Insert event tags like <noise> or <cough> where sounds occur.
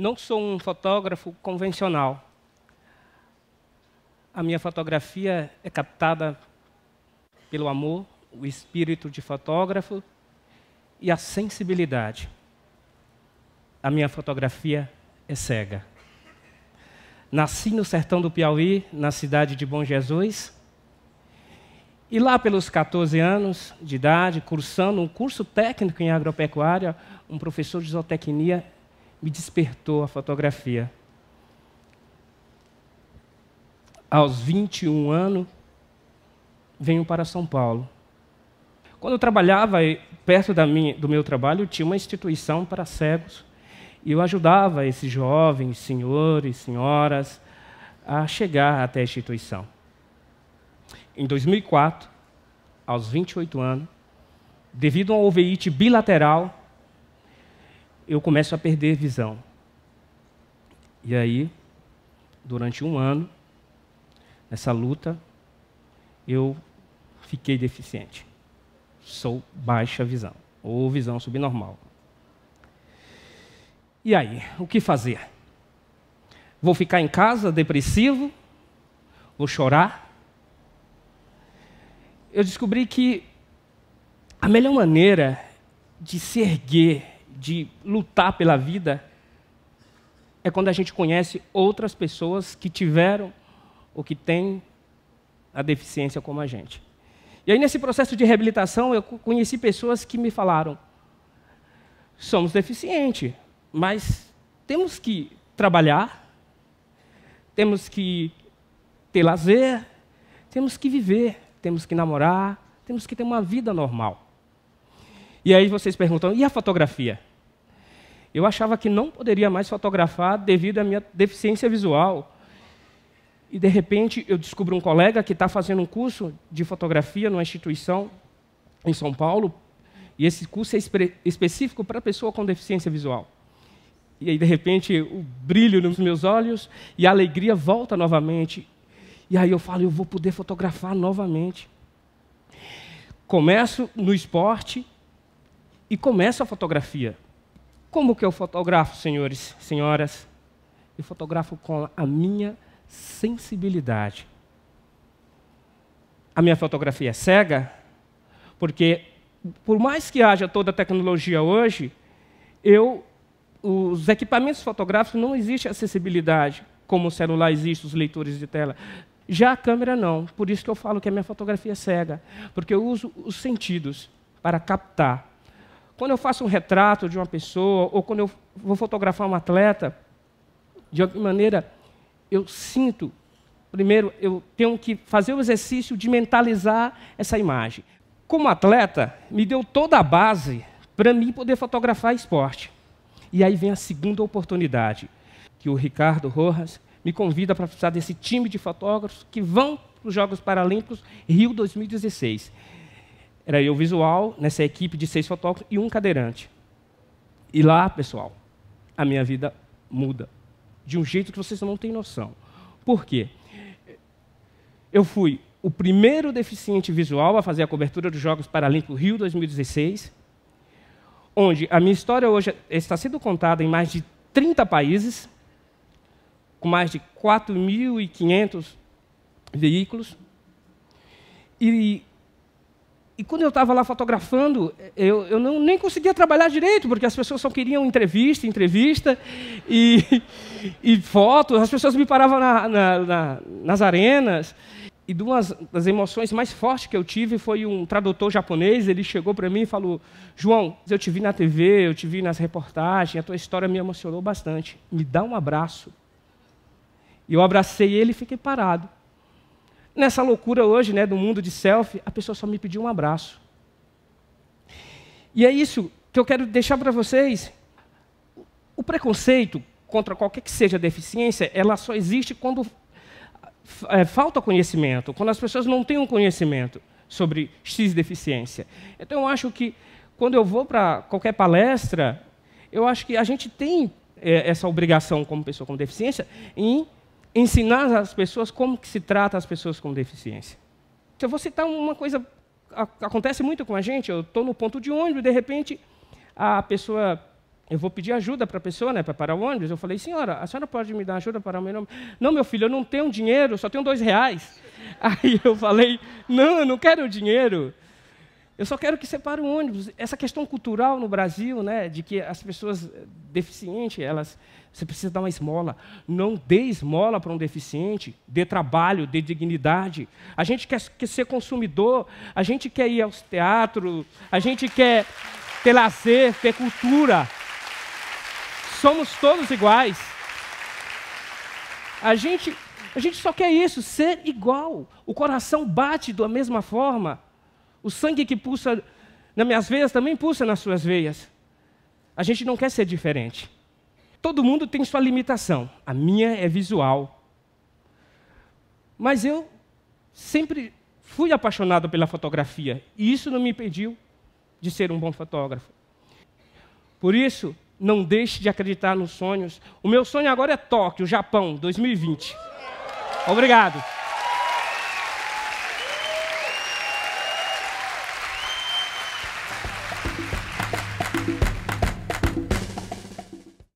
não sou um fotógrafo convencional. A minha fotografia é captada pelo amor, o espírito de fotógrafo e a sensibilidade. A minha fotografia é cega. Nasci no sertão do Piauí, na cidade de Bom Jesus, e lá pelos 14 anos de idade, cursando um curso técnico em agropecuária, um professor de zootecnia me despertou a fotografia. Aos 21 anos, venho para São Paulo. Quando eu trabalhava perto minha, do meu trabalho, tinha uma instituição para cegos. E eu ajudava esses jovens, senhores, senhoras, a chegar até a instituição. Em 2004, aos 28 anos, devido a um oveite bilateral, eu começo a perder visão. E aí, durante um ano, nessa luta, eu fiquei deficiente. Sou baixa visão, ou visão subnormal. E aí, o que fazer? Vou ficar em casa depressivo? Vou chorar? Eu descobri que a melhor maneira de se erguer de lutar pela vida é quando a gente conhece outras pessoas que tiveram ou que têm a deficiência como a gente. E aí, nesse processo de reabilitação, eu conheci pessoas que me falaram: somos deficientes, mas temos que trabalhar, temos que ter lazer, temos que viver, temos que namorar, temos que ter uma vida normal. E aí vocês perguntam: e a fotografia? Eu achava que não poderia mais fotografar devido à minha deficiência visual. E, de repente, eu descubro um colega que está fazendo um curso de fotografia numa instituição em São Paulo, e esse curso é espe específico para pessoa com deficiência visual. E aí, de repente, o brilho nos meus olhos e a alegria volta novamente. E aí eu falo, eu vou poder fotografar novamente. Começo no esporte e começo a fotografia. Como que eu fotografo, senhores, senhoras? Eu fotografo com a minha sensibilidade. A minha fotografia é cega, porque por mais que haja toda a tecnologia hoje, eu os equipamentos fotográficos não existe acessibilidade, como o celular existe, os leitores de tela. Já a câmera não, por isso que eu falo que a minha fotografia é cega, porque eu uso os sentidos para captar quando eu faço um retrato de uma pessoa, ou quando eu vou fotografar um atleta, de alguma maneira, eu sinto, primeiro, eu tenho que fazer o exercício de mentalizar essa imagem. Como atleta, me deu toda a base para mim poder fotografar esporte. E aí vem a segunda oportunidade, que o Ricardo Rojas me convida para precisar desse time de fotógrafos que vão para os Jogos Paralímpicos Rio 2016. Era eu visual, nessa equipe de seis fotógrafos e um cadeirante. E lá, pessoal, a minha vida muda. De um jeito que vocês não têm noção. Por quê? Eu fui o primeiro deficiente visual a fazer a cobertura dos Jogos Paralímpicos Rio 2016, onde a minha história hoje está sendo contada em mais de 30 países, com mais de 4.500 veículos. E e quando eu estava lá fotografando, eu, eu não, nem conseguia trabalhar direito, porque as pessoas só queriam entrevista, entrevista e, <laughs> e fotos. As pessoas me paravam na, na, na, nas arenas. E uma das emoções mais fortes que eu tive foi um tradutor japonês. Ele chegou para mim e falou: João, eu te vi na TV, eu te vi nas reportagens, a tua história me emocionou bastante. Me dá um abraço. E eu abracei ele e fiquei parado nessa loucura hoje, né, do mundo de selfie, a pessoa só me pediu um abraço. E é isso que eu quero deixar para vocês. O preconceito contra qualquer que seja a deficiência, ela só existe quando é, falta conhecimento, quando as pessoas não têm um conhecimento sobre X deficiência. Então, eu acho que quando eu vou para qualquer palestra, eu acho que a gente tem é, essa obrigação como pessoa com deficiência em ensinar as pessoas como que se trata as pessoas com deficiência. Se eu vou citar uma coisa, acontece muito com a gente, eu estou no ponto de ônibus, de repente a pessoa, eu vou pedir ajuda para a pessoa, né, para parar o ônibus, eu falei, senhora, a senhora pode me dar ajuda para o meu nome? Não, meu filho, eu não tenho dinheiro, só tenho dois reais. <laughs> Aí eu falei, não, eu não quero dinheiro, eu só quero que separe o ônibus. Essa questão cultural no Brasil, né, de que as pessoas eh, deficientes, elas, você precisa dar uma esmola. Não dê esmola para um deficiente, dê trabalho, dê dignidade. A gente quer, quer ser consumidor, a gente quer ir aos teatros, a gente quer ter lazer, ter cultura. Somos todos iguais. A gente, a gente só quer isso, ser igual. O coração bate da mesma forma. O sangue que pulsa nas minhas veias também pulsa nas suas veias. A gente não quer ser diferente. Todo mundo tem sua limitação. A minha é visual. Mas eu sempre fui apaixonado pela fotografia e isso não me impediu de ser um bom fotógrafo. Por isso, não deixe de acreditar nos sonhos. O meu sonho agora é Tóquio, Japão, 2020. Obrigado.